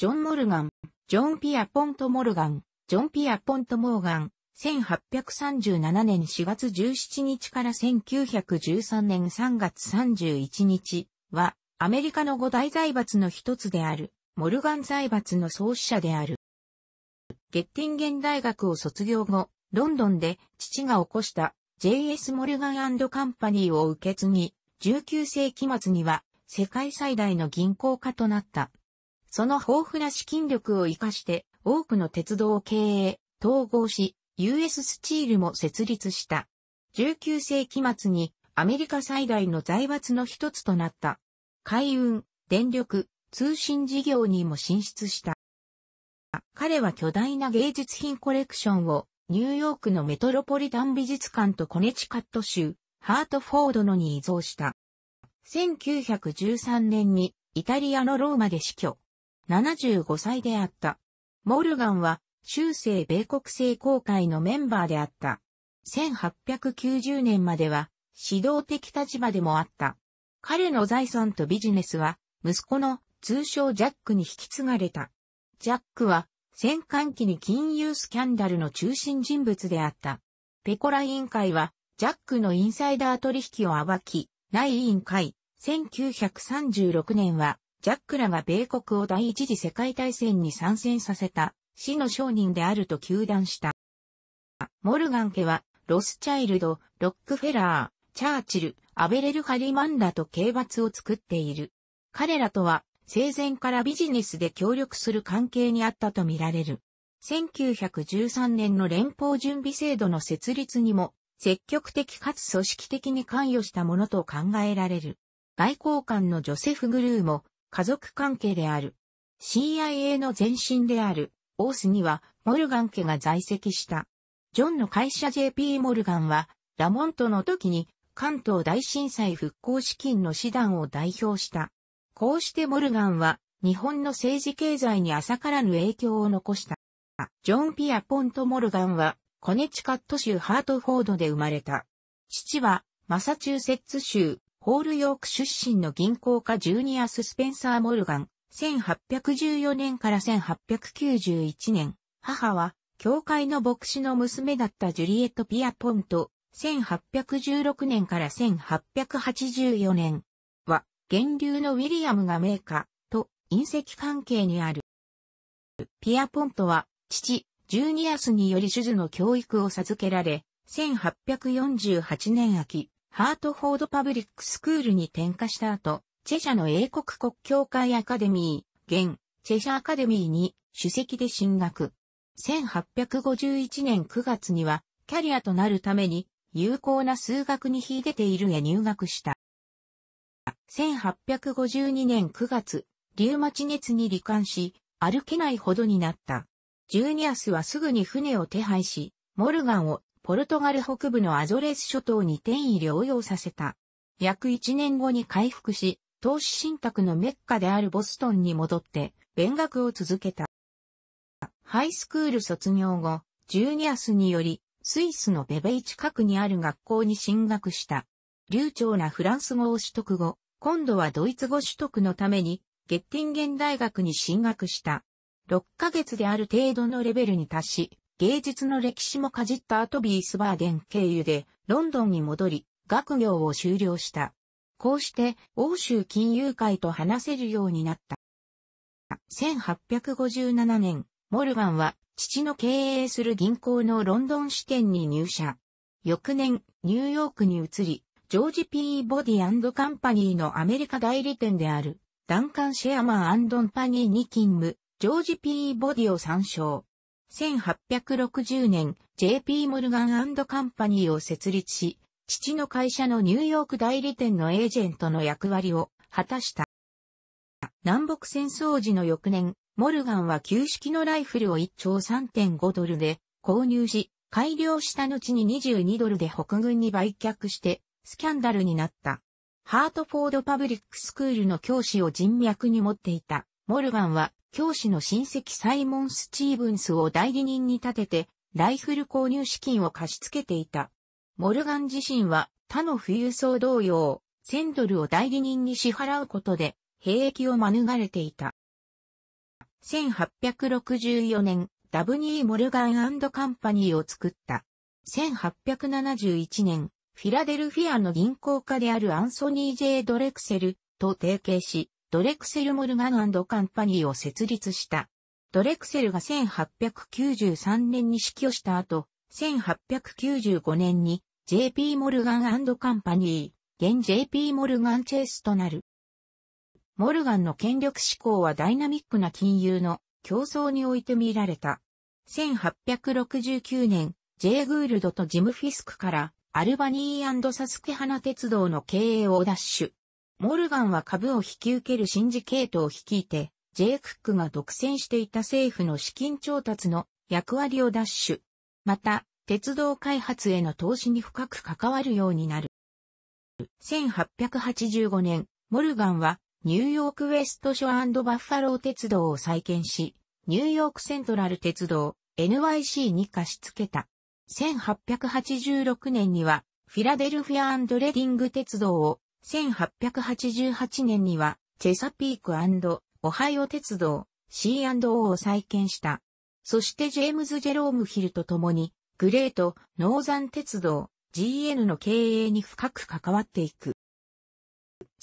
ジョン・モルガン、ジョン・ピア・ポント・モルガン、ジョン・ピア・ポント・モーガン、1837年4月17日から1913年3月31日は、アメリカの五大財閥の一つである、モルガン財閥の創始者である。ゲッティンゲン大学を卒業後、ロンドンで父が起こした JS モルガンカンパニーを受け継ぎ、19世紀末には世界最大の銀行家となった。その豊富な資金力を活かして多くの鉄道を経営、統合し、US スチールも設立した。19世紀末にアメリカ最大の財閥の一つとなった。海運、電力、通信事業にも進出した。彼は巨大な芸術品コレクションをニューヨークのメトロポリタン美術館とコネチカット州、ハートフォードのに移蔵した。1913年にイタリアのローマで死去。75歳であった。モルガンは、中世米国政公会のメンバーであった。1890年までは、指導的立場でもあった。彼の財産とビジネスは、息子の通称ジャックに引き継がれた。ジャックは、戦艦機に金融スキャンダルの中心人物であった。ペコラ委員会は、ジャックのインサイダー取引を暴き、内委員会、1936年は、ジャックらが米国を第一次世界大戦に参戦させた死の商人であると求断した。モルガン家は、ロスチャイルド、ロックフェラー、チャーチル、アベレル・ハリマンらと刑罰を作っている。彼らとは、生前からビジネスで協力する関係にあったとみられる。1913年の連邦準備制度の設立にも、積極的かつ組織的に関与したものと考えられる。外交官のジョセフ・グルーも、家族関係である。CIA の前身である、オースには、モルガン家が在籍した。ジョンの会社 JP モルガンは、ラモントの時に、関東大震災復興資金の手段を代表した。こうしてモルガンは、日本の政治経済に浅からぬ影響を残した。ジョン・ピア・ポント・モルガンは、コネチカット州ハートフォードで生まれた。父は、マサチューセッツ州ホールヨーク出身の銀行家ジュニアス・スペンサー・モルガン、1814年から1891年、母は、教会の牧師の娘だったジュリエット・ピアポント、1816年から1884年は、源流のウィリアムが名家と隕石関係にある。ピアポントは、父、ジュニアスにより手術の教育を授けられ、1848年秋、ハートフォードパブリックスクールに転化した後、チェシャの英国国教会アカデミー、現、チェシャアカデミーに主席で進学。1851年9月には、キャリアとなるために、有効な数学に秀でているへ入学した。1852年9月、リウマチ熱に罹患し、歩けないほどになった。ジューニアスはすぐに船を手配し、モルガンをポルトガル北部のアゾレス諸島に転移療養させた。約1年後に回復し、投資信託のメッカであるボストンに戻って、勉学を続けた。ハイスクール卒業後、ジュニアスにより、スイスのベベイ近くにある学校に進学した。流暢なフランス語を取得後、今度はドイツ語取得のために、ゲッティンゲン大学に進学した。6ヶ月である程度のレベルに達し、芸術の歴史もかじったアトビースバーデン経由でロンドンに戻り、学業を修了した。こうして欧州金融会と話せるようになった。1857年、モルガンは父の経営する銀行のロンドン支店に入社。翌年、ニューヨークに移り、ジョージ・ピー・ボディカンパニーのアメリカ代理店である、ダンカン・シェアマン・アンドンパニーに勤務、ジョージ・ピー・ボディを参照。1860年、JP モルガンカンパニーを設立し、父の会社のニューヨーク代理店のエージェントの役割を果たした。南北戦争時の翌年、モルガンは旧式のライフルを1丁3.5ドルで購入し、改良した後に22ドルで北軍に売却してスキャンダルになった。ハートフォードパブリックスクールの教師を人脈に持っていたモルガンは教師の親戚サイモン・スチーブンスを代理人に立てて、ライフル購入資金を貸し付けていた。モルガン自身は他の富裕層同様、1000ドルを代理人に支払うことで、兵役を免れていた。1864年、ダブニー・モルガンカンパニーを作った。1871年、フィラデルフィアの銀行家であるアンソニー・ジェイドレクセルと提携し、ドレクセル・モルガンカンパニーを設立した。ドレクセルが1893年に死去した後、1895年に JP モルガンカンパニー、現 JP モルガンチェイスとなる。モルガンの権力志向はダイナミックな金融の競争において見られた。1869年、J. グールドとジム・フィスクからアルバニーサスケハナ鉄道の経営を奪取。モルガンは株を引き受けるシンジケートを率いて、J. クックが独占していた政府の資金調達の役割を奪取。また、鉄道開発への投資に深く関わるようになる。1885年、モルガンはニューヨークウェストショアバッファロー鉄道を再建し、ニューヨークセントラル鉄道 NYC に貸し付けた。1886年にはフィラデルフィアレディング鉄道を1888年には、チェサピークオハイオ鉄道 C&O を再建した。そしてジェームズ・ジェローム・ヒルと共に、グレート・ノーザン鉄道 GN の経営に深く関わっていく。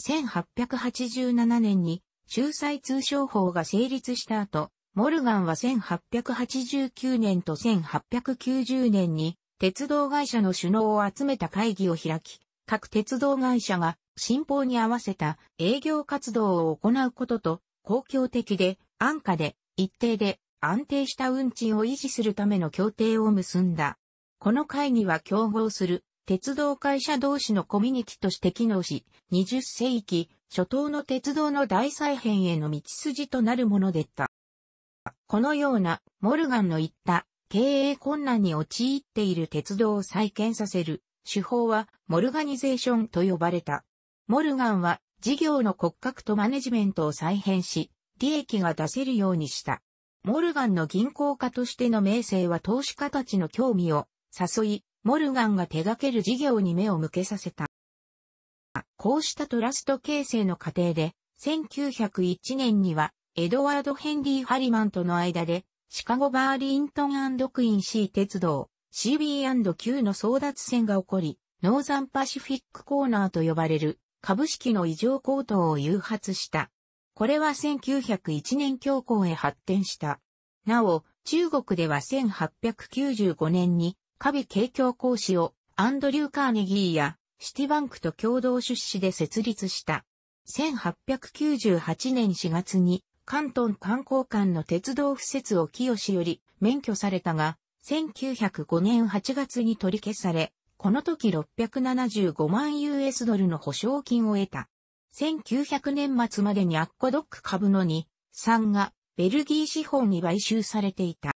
1887年に、仲裁通商法が成立した後、モルガンは1889年と1890年に鉄道会社の首脳を集めた会議を開き、各鉄道会社が新法に合わせた営業活動を行うことと、公共的で安価で一定で安定した運賃を維持するための協定を結んだ。この会議は競合する鉄道会社同士のコミュニティとして機能し、20世紀初頭の鉄道の大再編への道筋となるものでった。このようなモルガンの言った経営困難に陥っている鉄道を再建させる手法はモルガニゼーションと呼ばれた。モルガンは事業の骨格とマネジメントを再編し、利益が出せるようにした。モルガンの銀行家としての名声は投資家たちの興味を誘い、モルガンが手掛ける事業に目を向けさせた。こうしたトラスト形成の過程で、1901年には、エドワード・ヘンリー・ハリマンとの間で、シカゴ・バーリントンクインシー鉄道、CB&Q の争奪戦が起こり、ノーザンパシフィックコーナーと呼ばれる株式の異常高騰を誘発した。これは1901年教皇へ発展した。なお、中国では1895年に、カビ景況講師をアンドリュー・カーネギーやシティバンクと共同出資で設立した。1898年4月に関東観光館の鉄道敷設を清より免許されたが、1905年8月に取り消され、この時675万 US ドルの保証金を得た。1900年末までにアッコドック株の2、3がベルギー資本に買収されていた。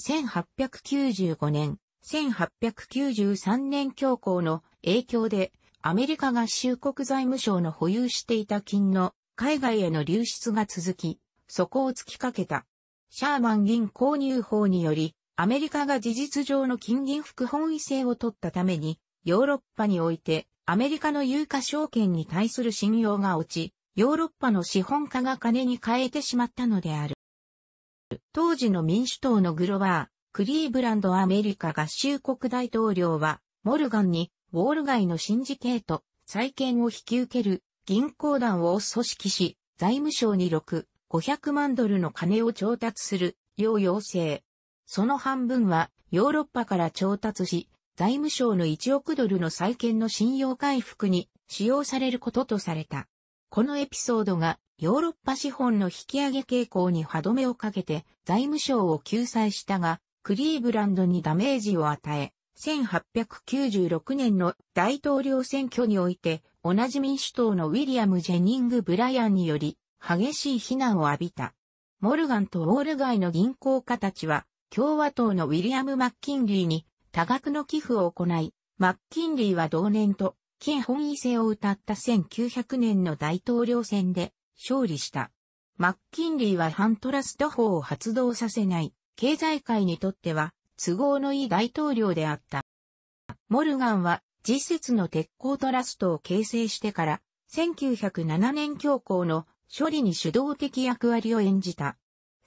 1895年、1893年恐慌の影響でアメリカ合衆国財務省の保有していた金の海外への流出が続き、底を突きかけた。シャーマン銀購入法によりアメリカが事実上の金銀副本位制を取ったために、ヨーロッパにおいて、アメリカの有価証券に対する信用が落ち、ヨーロッパの資本家が金に変えてしまったのである。当時の民主党のグロワー、クリーブランドアメリカ合衆国大統領は、モルガンに、ウォール街のシンジケート、債権を引き受ける銀行団を組織し、財務省に6、500万ドルの金を調達する、要要請。その半分はヨーロッパから調達し、財務省の1億ドルの債建の信用回復に使用されることとされた。このエピソードがヨーロッパ資本の引き上げ傾向に歯止めをかけて財務省を救済したが、クリーブランドにダメージを与え、1896年の大統領選挙において、同じ民主党のウィリアム・ジェニング・ブライアンにより、激しい非難を浴びた。モルガンとウォール街の銀行家たちは、共和党のウィリアム・マッキンリーに多額の寄付を行い、マッキンリーは同年と金本位制を謳った1900年の大統領選で勝利した。マッキンリーは反トラスト法を発動させない経済界にとっては都合のいい大統領であった。モルガンは実質の鉄鋼トラストを形成してから1907年教皇の処理に主導的役割を演じた。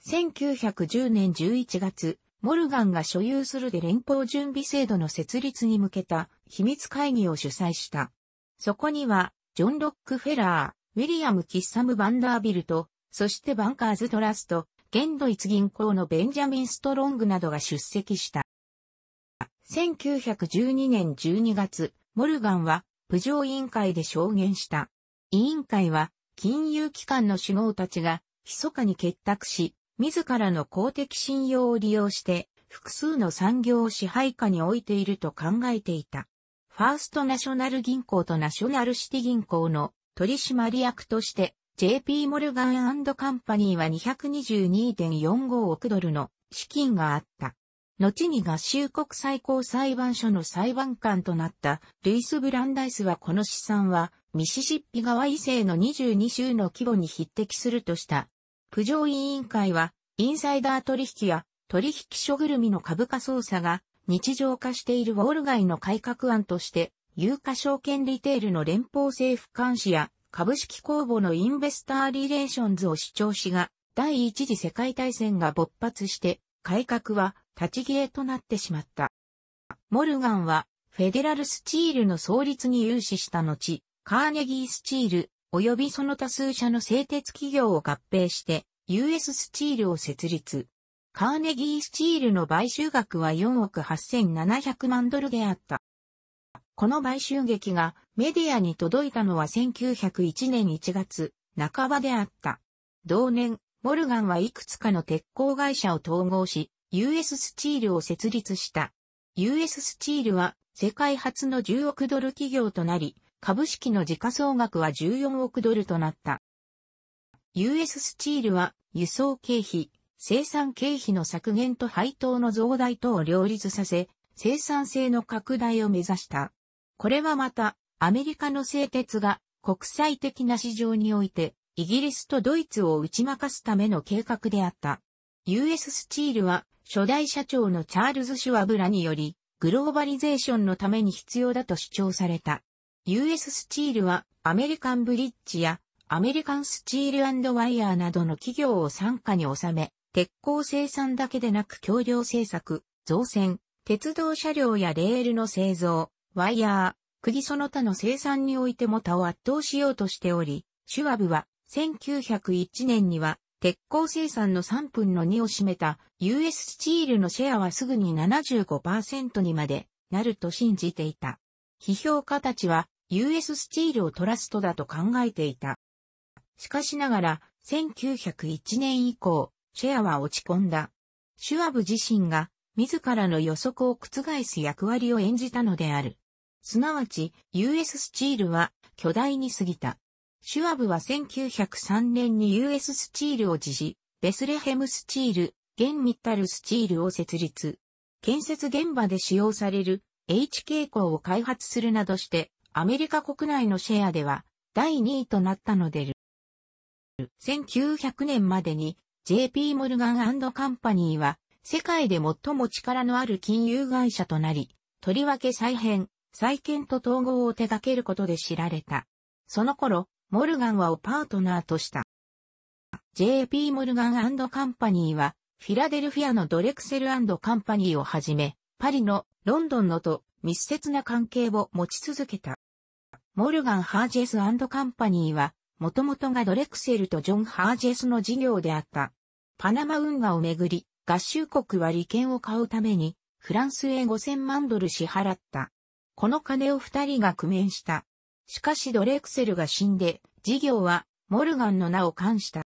1910年11月、モルガンが所有するで連邦準備制度の設立に向けた秘密会議を主催した。そこには、ジョン・ロックフェラー、ウィリアム・キッサム・バンダービルト、そしてバンカーズ・トラスト、現ドイツ銀行のベンジャミン・ストロングなどが出席した。1912年12月、モルガンは、プジョー委員会で証言した。委員会は、金融機関の首脳たちが、密かに結託し、自らの公的信用を利用して、複数の産業を支配下に置いていると考えていた。ファーストナショナル銀行とナショナルシティ銀行の取締役として、JP モルガンカンパニーは222.45億ドルの資金があった。後に合衆国最高裁判所の裁判官となったルイス・ブランダイスはこの資産はミシシッピ川以西の22州の規模に匹敵するとしたプジョー委員会は、インサイダー取引や取引所ぐるみの株価操作が日常化しているウォール街の改革案として、有価証券リテールの連邦政府監視や株式公募のインベスターリレーションズを主張しが、第一次世界大戦が勃発して、改革は立ち消えとなってしまった。モルガンは、フェデラルスチールの創立に融資した後、カーネギースチール、及びその多数社の製鉄企業を合併して、US スチールを設立。カーネギースチールの買収額は4億8700万ドルであった。この買収劇がメディアに届いたのは1901年1月半ばであった。同年、モルガンはいくつかの鉄鋼会社を統合し、US スチールを設立した。US スチールは世界初の10億ドル企業となり、株式の時価総額は14億ドルとなった。US スチールは輸送経費、生産経費の削減と配当の増大等を両立させ、生産性の拡大を目指した。これはまた、アメリカの製鉄が国際的な市場において、イギリスとドイツを打ち負かすための計画であった。US スチールは、初代社長のチャールズ・シュワブラにより、グローバリゼーションのために必要だと主張された。US スチールはアメリカンブリッジやアメリカンスチールワイヤーなどの企業を参加に収め、鉄鋼生産だけでなく橋梁製作、造船、鉄道車両やレールの製造、ワイヤー、釘その他の生産においても他を圧倒しようとしており、シュワブは1901年には鉄鋼生産の3分の2を占めた US スチールのシェアはすぐに75%にまでなると信じていた。批評家たちは US スチールをトラストだと考えていた。しかしながら、1901年以降、シェアは落ち込んだ。シュアブ自身が自らの予測を覆す役割を演じたのである。すなわち、US スチールは巨大に過ぎた。シュアブは1903年に US スチールを辞し、ベスレヘムスチール、ゲンミッタルスチールを設立。建設現場で使用される HK 校を開発するなどして、アメリカ国内のシェアでは第2位となったのでる。1900年までに JP モルガンカンパニーは世界で最も力のある金融会社となり、とりわけ再編、再建と統合を手掛けることで知られた。その頃、モルガンはをパートナーとした。JP モルガンカンパニーは、フィラデルフィアのドレクセルカンパニーをはじめ、パリのロンドンのと密接な関係を持ち続けた。モルガン・ハージェスカンパニーは、もともとがドレクセルとジョン・ハージェスの事業であった。パナマ運河をめぐり、合衆国は利権を買うために、フランスへ5000万ドル支払った。この金を二人が工面した。しかしドレクセルが死んで、事業はモルガンの名を冠した。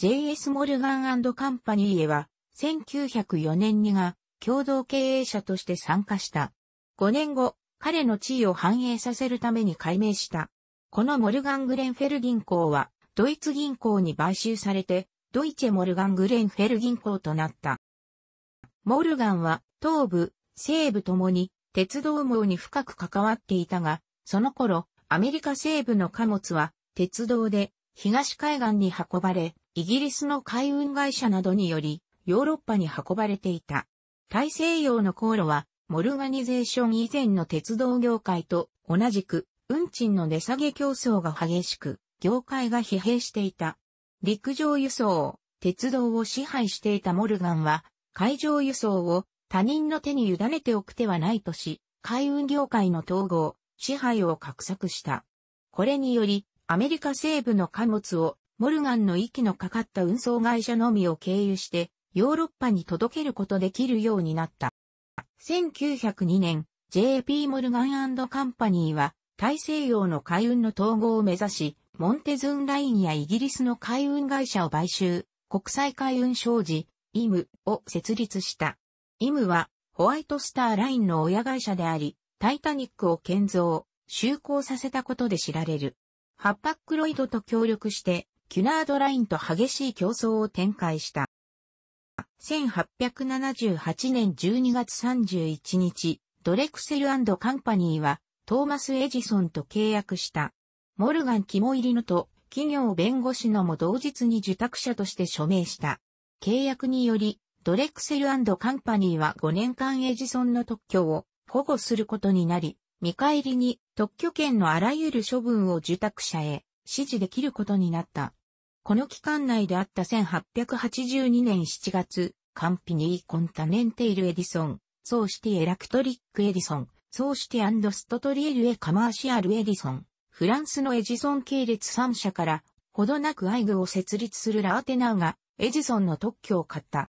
JS モルガンカンパニーへは、1904年にが共同経営者として参加した。5年後、彼の地位を反映させるために改名した。このモルガン・グレンフェル銀行は、ドイツ銀行に買収されて、ドイツェ・モルガン・グレンフェル銀行となった。モルガンは、東部、西部ともに、鉄道網に深く関わっていたが、その頃、アメリカ西部の貨物は、鉄道で、東海岸に運ばれ、イギリスの海運会社などにより、ヨーロッパに運ばれていた。大西洋の航路は、モルガニゼーション以前の鉄道業界と同じく、運賃の値下げ競争が激しく、業界が疲弊していた。陸上輸送、鉄道を支配していたモルガンは、海上輸送を他人の手に委ねておく手はないとし、海運業界の統合、支配を画策した。これにより、アメリカ西部の貨物をモルガンの息のかかった運送会社のみを経由してヨーロッパに届けることできるようになった。1902年、JP モルガンカンパニーは大西洋の海運の統合を目指し、モンテズンラインやイギリスの海運会社を買収、国際海運商事、イムを設立した。イムはホワイトスターラインの親会社であり、タイタニックを建造、就航させたことで知られる。ハッパックロイドと協力して、キュナードラインと激しい競争を展開した。1878年12月31日、ドレクセルカンパニーは、トーマス・エジソンと契約した。モルガン肝入りのと、企業弁護士のも同日に受託者として署名した。契約により、ドレクセルカンパニーは5年間エジソンの特許を保護することになり、見返りに特許権のあらゆる処分を受託者へ指示できることになった。この期間内であった1882年7月、カンピニー・コンタネンテイル・エディソン、ソーシティ・エラクトリック・エディソン、ソーシティストトリエル・エ・カマーシアル・エディソン、フランスのエジソン系列3社から、ほどなくアイグを設立するラーテナウが、エジソンの特許を買った。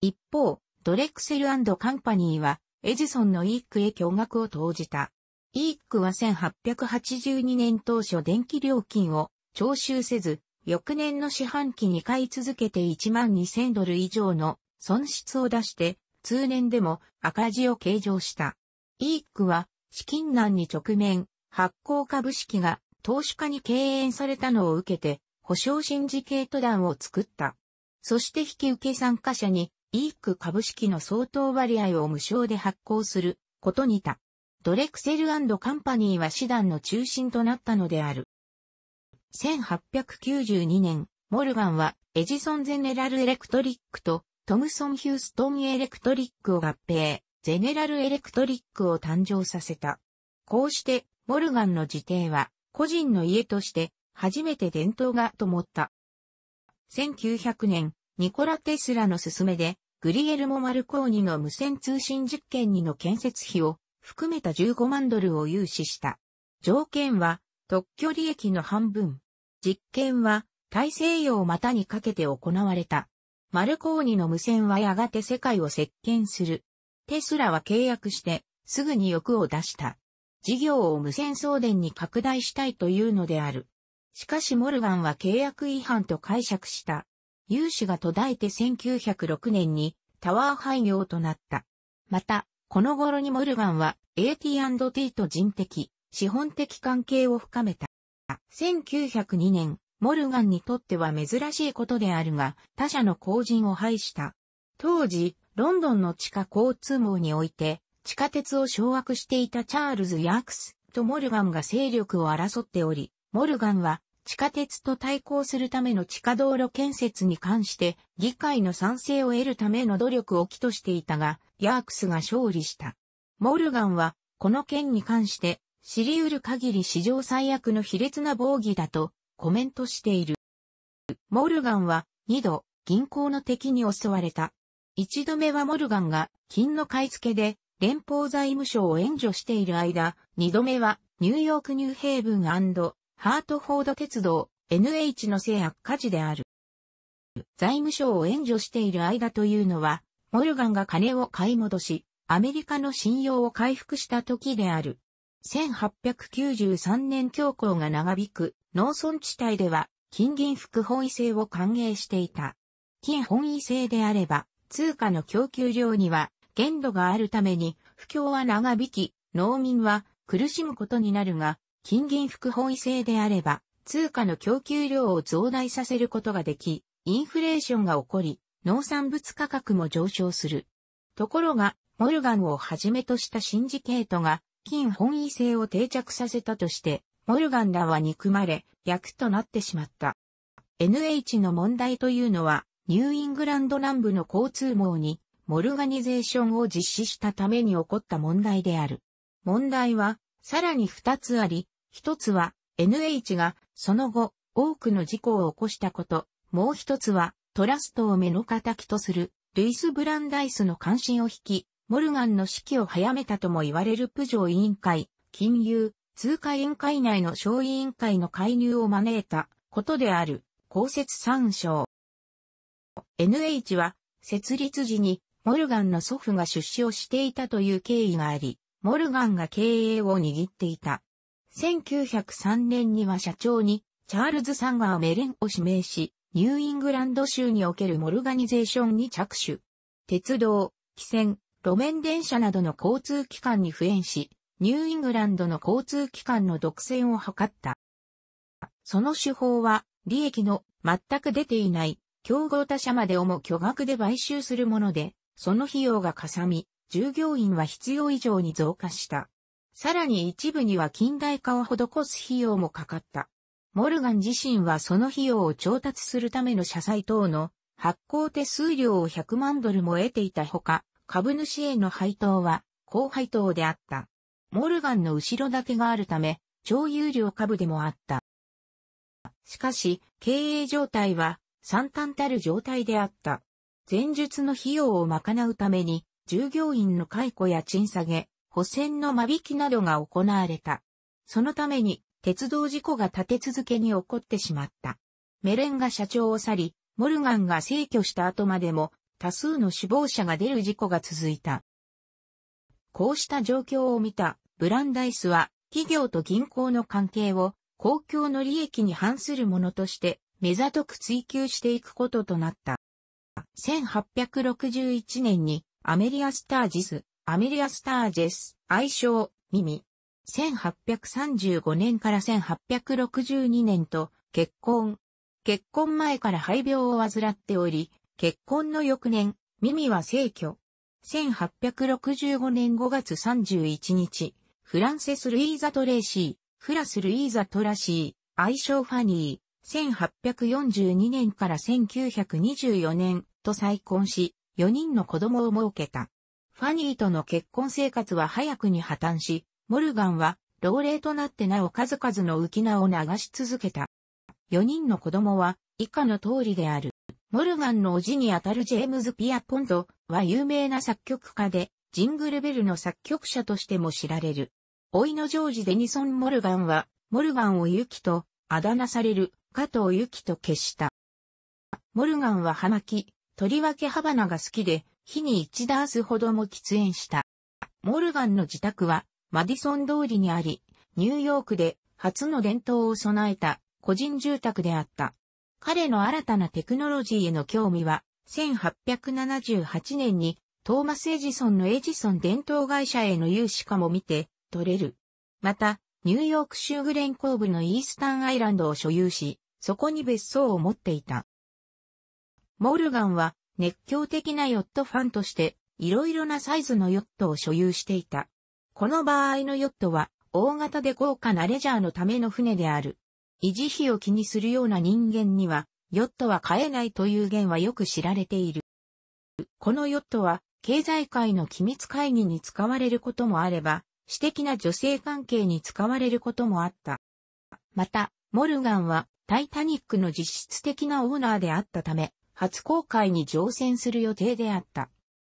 一方、ドレクセルカンパニーは、エジソンのイークへ巨額を投じた。イークは1882年当初電気料金を徴収せず、翌年の四半期に買い続けて1万2000ドル以上の損失を出して、通年でも赤字を計上した。イークは資金難に直面、発行株式が投資家に敬遠されたのを受けて、保証シンジケート団を作った。そして引き受け参加者に、イーク株式の相当割合を無償で発行することにた。ドレクセルカンパニーは師団の中心となったのである。1892年、モルガンはエジソンゼネラルエレクトリックとトムソン・ヒューストン・エレクトリックを合併、ゼネラル・エレクトリックを誕生させた。こうして、モルガンの自邸は、個人の家として、初めて伝統が灯った。1900年、ニコラ・テスラの勧めで、グリエルモ・マルコーニの無線通信実験にの建設費を含めた15万ドルを融資した。条件は、特許利益の半分。実験は大西洋またにかけて行われた。マルコーニの無線はやがて世界を席巻する。テスラは契約してすぐに欲を出した。事業を無線送電に拡大したいというのである。しかしモルガンは契約違反と解釈した。融資が途絶えて1906年にタワー廃業となった。また、この頃にモルガンは AT&T と人的、資本的関係を深めた。1902年、モルガンにとっては珍しいことであるが、他社の後陣を排した。当時、ロンドンの地下交通網において、地下鉄を掌握していたチャールズ・ヤークスとモルガンが勢力を争っており、モルガンは地下鉄と対抗するための地下道路建設に関して議会の賛成を得るための努力を起としていたが、ヤークスが勝利した。モルガンはこの件に関して知り得る限り史上最悪の卑劣な防御だとコメントしている。モルガンは2度銀行の敵に襲われた。1度目はモルガンが金の買い付けで連邦財務省を援助している間、2度目はニューヨークニューヘイブンハートフォード鉄道 NH の制悪火事である。財務省を援助している間というのは、モルガンが金を買い戻し、アメリカの信用を回復した時である。1893年恐慌が長引く農村地帯では金銀副本位制を歓迎していた。金本位制であれば通貨の供給量には限度があるために不況は長引き農民は苦しむことになるが金銀副本位制であれば通貨の供給量を増大させることができインフレーションが起こり農産物価格も上昇する。ところが、モルガンをはじめとしたシンジケートが金本位制を定着させたとして、モルガンらは憎まれ、役となってしまった。NH の問題というのは、ニューイングランド南部の交通網に、モルガニゼーションを実施したために起こった問題である。問題は、さらに二つあり、一つは、NH が、その後、多くの事故を起こしたこと、もう一つは、トラストを目の敵とする、ルイス・ブランダイスの関心を引き、モルガンの指揮を早めたとも言われるプジョー委員会、金融、通貨委員会内の小委員会の介入を招いたことである、公設参照。NH は、設立時に、モルガンの祖父が出資をしていたという経緯があり、モルガンが経営を握っていた。1903年には社長に、チャールズ・サンガー・メレンを指名し、ニューイングランド州におけるモルガニゼーションに着手。鉄道、汽船、路面電車などの交通機関に不縁し、ニューイングランドの交通機関の独占を図った。その手法は、利益の全く出ていない競合他社までをも巨額で買収するもので、その費用がかさみ、従業員は必要以上に増加した。さらに一部には近代化を施す費用もかかった。モルガン自身はその費用を調達するための社債等の発行手数料を100万ドルも得ていたほか、株主への配当は、高配当であった。モルガンの後ろ盾があるため、超有料株でもあった。しかし、経営状態は惨憺たる状態であった。前述の費用を賄うために、従業員の解雇や賃下げ、補選の間引きなどが行われた。そのために、鉄道事故が立て続けに起こってしまった。メレンが社長を去り、モルガンが逝去した後までも、多数の死亡者が出る事故が続いた。こうした状況を見たブランダイスは企業と銀行の関係を公共の利益に反するものとして目ざとく追求していくこととなった。1861年にアメリア・スタージス、アメリア・スタージェス、愛称、耳。1835年から1862年と結婚。結婚前から肺病を患っており、結婚の翌年、ミミは逝去。1865年5月31日、フランセス・ルイーザ・トレーシー、フラス・ルイーザ・トラシー、愛称ファニー、1842年から1924年と再婚し、4人の子供を設けた。ファニーとの結婚生活は早くに破綻し、モルガンは老齢となってなお数々の浮き名を流し続けた。4人の子供は以下の通りである。モルガンの叔父にあたるジェームズ・ピアポンドは有名な作曲家で、ジングルベルの作曲者としても知られる。老いのジョージ・デニソン・モルガンは、モルガンをユキと、あだ名される、加藤ユキと消した。モルガンは葉巻、とりわけ葉花が好きで、日に一ダースほども喫煙した。モルガンの自宅は、マディソン通りにあり、ニューヨークで初の伝統を備えた個人住宅であった。彼の新たなテクノロジーへの興味は、1878年にトーマス・エジソンのエジソン伝統会社への融資かも見て取れる。また、ニューヨーク州グレンー部のイースタンアイランドを所有し、そこに別荘を持っていた。モルガンは熱狂的なヨットファンとして、いろいろなサイズのヨットを所有していた。この場合のヨットは、大型で豪華なレジャーのための船である。維持費を気にするような人間には、ヨットは買えないという言はよく知られている。このヨットは、経済界の機密会議に使われることもあれば、私的な女性関係に使われることもあった。また、モルガンはタイタニックの実質的なオーナーであったため、初公開に乗船する予定であった。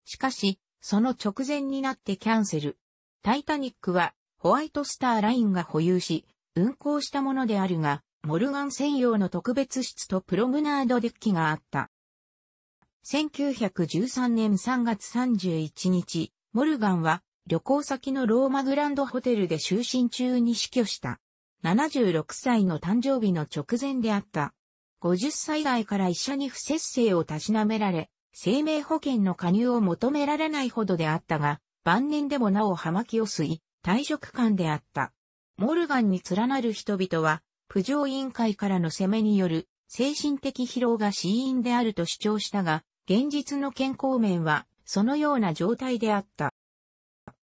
しかし、その直前になってキャンセル。タイタニックはホワイトスターラインが保有し、運行したものであるが、モルガン専用の特別室とプロムナードデッキがあった。1913年3月31日、モルガンは旅行先のローマグランドホテルで就寝中に死去した。76歳の誕生日の直前であった。50歳代から医者に不節制をたしなめられ、生命保険の加入を求められないほどであったが、晩年でもなお葉巻を吸い、退職感であった。モルガンに連なる人々は、プジョー委員会からの攻めによる精神的疲労が死因であると主張したが、現実の健康面はそのような状態であった。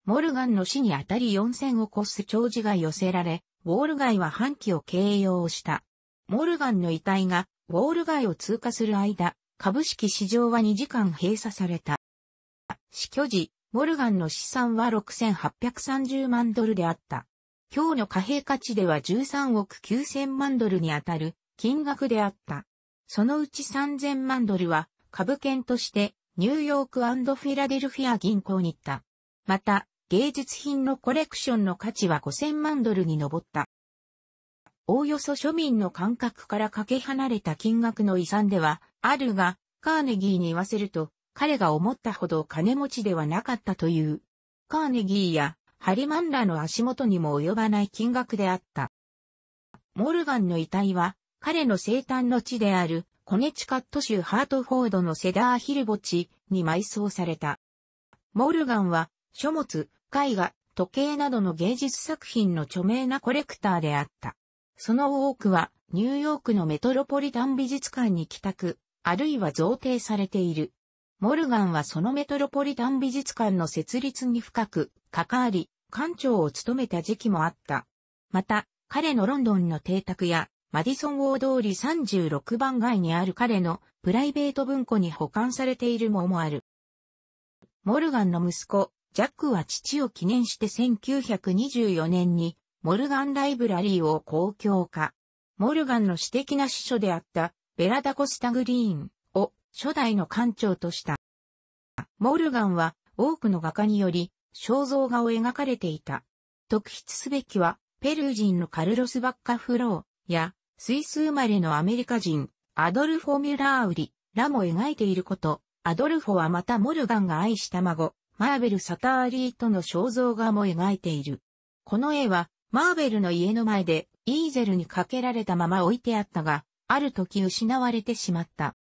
モルガンの死にあたり4000を超す長寿が寄せられ、ウォール街は反旗を形容した。モルガンの遺体がウォール街を通過する間、株式市場は2時間閉鎖された。死去時、モルガンの資産は6830万ドルであった。今日の貨幣価値では13億9000万ドルにあたる金額であった。そのうち3000万ドルは株券としてニューヨークフィラデルフィア銀行に行った。また、芸術品のコレクションの価値は5000万ドルに上った。おおよそ庶民の感覚からかけ離れた金額の遺産ではあるが、カーネギーに言わせると、彼が思ったほど金持ちではなかったという。カーネギーやハリマンらの足元にも及ばない金額であった。モルガンの遺体は、彼の生誕の地である、コネチカット州ハートフォードのセダーヒル墓地に埋葬された。モルガンは、書物、絵画、時計などの芸術作品の著名なコレクターであった。その多くは、ニューヨークのメトロポリタン美術館に帰宅、あるいは贈呈されている。モルガンはそのメトロポリタン美術館の設立に深く関わり、館長を務めた時期もあった。また、彼のロンドンの邸宅や、マディソン大通り36番街にある彼のプライベート文庫に保管されているももある。モルガンの息子、ジャックは父を記念して1924年にモルガンライブラリーを公共化。モルガンの私的な司書であったベラダコスタグリーン、初代の館長とした。モルガンは多くの画家により肖像画を描かれていた。特筆すべきは、ペルー人のカルロス・バッカフローや、スイス生まれのアメリカ人、アドルフォ・ミュラーウリ、らも描いていること、アドルフォはまたモルガンが愛した孫、マーベル・サターリーとの肖像画も描いている。この絵は、マーベルの家の前で、イーゼルにかけられたまま置いてあったが、ある時失われてしまった。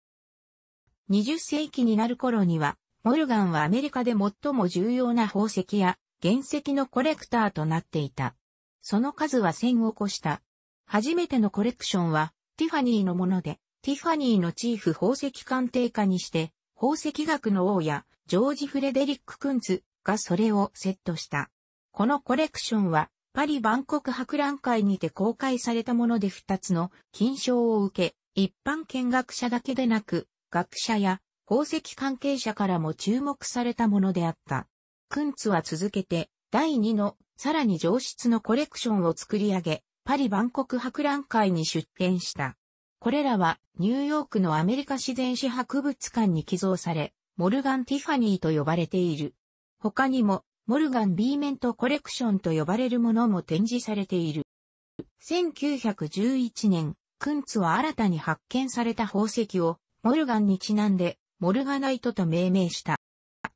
20世紀になる頃には、モルガンはアメリカで最も重要な宝石や原石のコレクターとなっていた。その数は1000を超した。初めてのコレクションは、ティファニーのもので、ティファニーのチーフ宝石鑑定家にして、宝石学の王や、ジョージ・フレデリック・クンツがそれをセットした。このコレクションは、パリ万国博覧会にて公開されたもので2つの金賞を受け、一般見学者だけでなく、学者や宝石関係者からも注目されたものであった。クンツは続けて、第2の、さらに上質のコレクションを作り上げ、パリ万国博覧会に出展した。これらは、ニューヨークのアメリカ自然史博物館に寄贈され、モルガン・ティファニーと呼ばれている。他にも、モルガン・ビーメント・コレクションと呼ばれるものも展示されている。1911年、クンツは新たに発見された宝石をモルガンにちなんで、モルガナイトと命名した。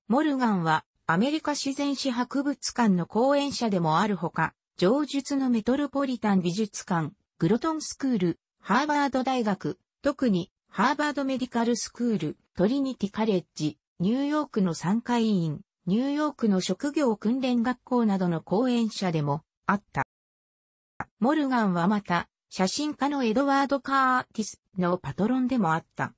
モルガンは、アメリカ自然史博物館の講演者でもあるほか、上述のメトロポリタン美術館、グロトンスクール、ハーバード大学、特にハーバードメディカルスクール、トリニティカレッジ、ニューヨークの参加委員、ニューヨークの職業訓練学校などの講演者でもあった。モルガンはまた、写真家のエドワード・カーティスのパトロンでもあった。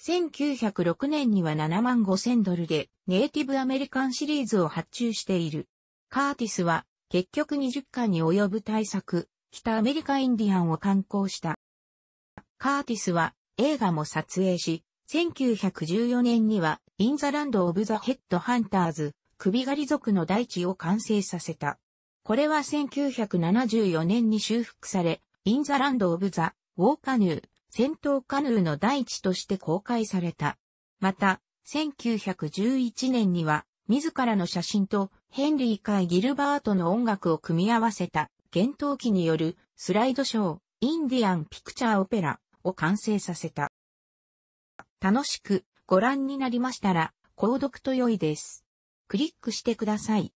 1906年には7万5千ドルでネイティブアメリカンシリーズを発注している。カーティスは結局20巻に及ぶ大作、北アメリカインディアンを刊行した。カーティスは映画も撮影し、1914年にはインザランド・オブ・ザ・ヘッド・ハンターズ、首狩り族の大地を完成させた。これは1974年に修復され、インザランド・オブ・ザ・ウォーカヌー、戦闘カヌーの大地として公開された。また、1911年には、自らの写真とヘンリー・カイ・ギルバートの音楽を組み合わせた、幻冬期によるスライドショー、インディアン・ピクチャー・オペラを完成させた。楽しくご覧になりましたら、購読と良いです。クリックしてください。